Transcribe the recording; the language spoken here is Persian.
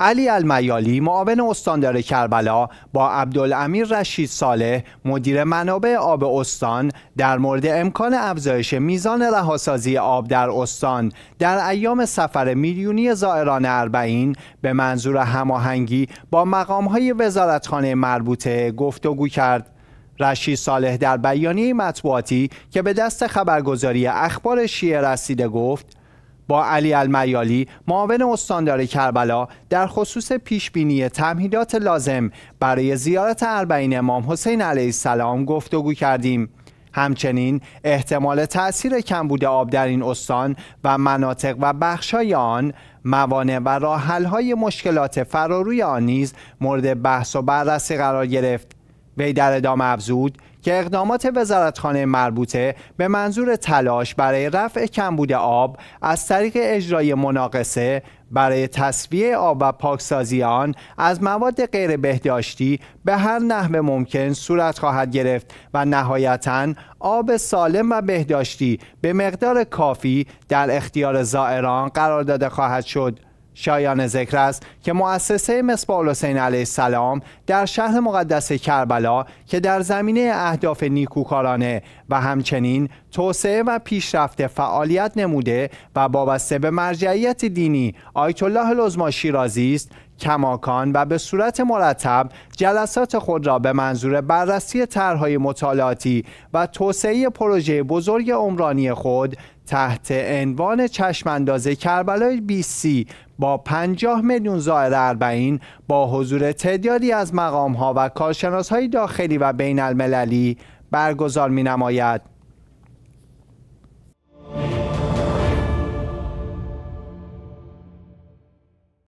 علی المیالی معاون استاندار کربلا با عبدالامیر رشید صالح مدیر منابع آب استان در مورد امکان افزایش میزان رهاسازی آب در استان در ایام سفر میلیونی زائران اربعین به منظور هماهنگی با مقامهای وزارتخانه مربوطه گفتگو کرد رشید صالح در بیانیه مطبوعاتی که به دست خبرگزاری اخبار شیعه رسیده گفت با علی المیالی معاون استاندار کربلا در خصوص پیشبینی تمهیدات لازم برای زیارت اربعین امام حسین علیه السلام گفتگو کردیم همچنین احتمال تأثیر کمبود آب در این استان و مناطق و بخشای آن موانع و های مشکلات فراروی آن نیز مورد بحث و بررسی قرار گرفت وی در ادامه افزود که اقدامات وزارتخانه مربوطه به منظور تلاش برای رفع کمبود آب از طریق اجرای مناقصه برای تصویه آب و پاکسازی آن از مواد غیر بهداشتی به هر نحو ممکن صورت خواهد گرفت و نهایتا آب سالم و بهداشتی به مقدار کافی در اختیار زائران قرار داده خواهد شد شایان ذکر است که مؤسسه مصباح الحسین علیه السلام در شهر مقدس کربلا که در زمینه اهداف نیکوکارانه و همچنین توسعه و پیشرفت فعالیت نموده و وابسته به مرجعیت دینی آیت الله لزما شیرازی است کماکان و به صورت مرتب جلسات خود را به منظور بررسی طرحهای مطالعاتی و توسعه پروژه بزرگ عمرانی خود تحت عنوان چشمانداز کربلای بی سی با 50 میلیون زائر اربعین با حضور تعدادی از مقام و کارشناس های داخلی و بین المللی برگزار می نماید.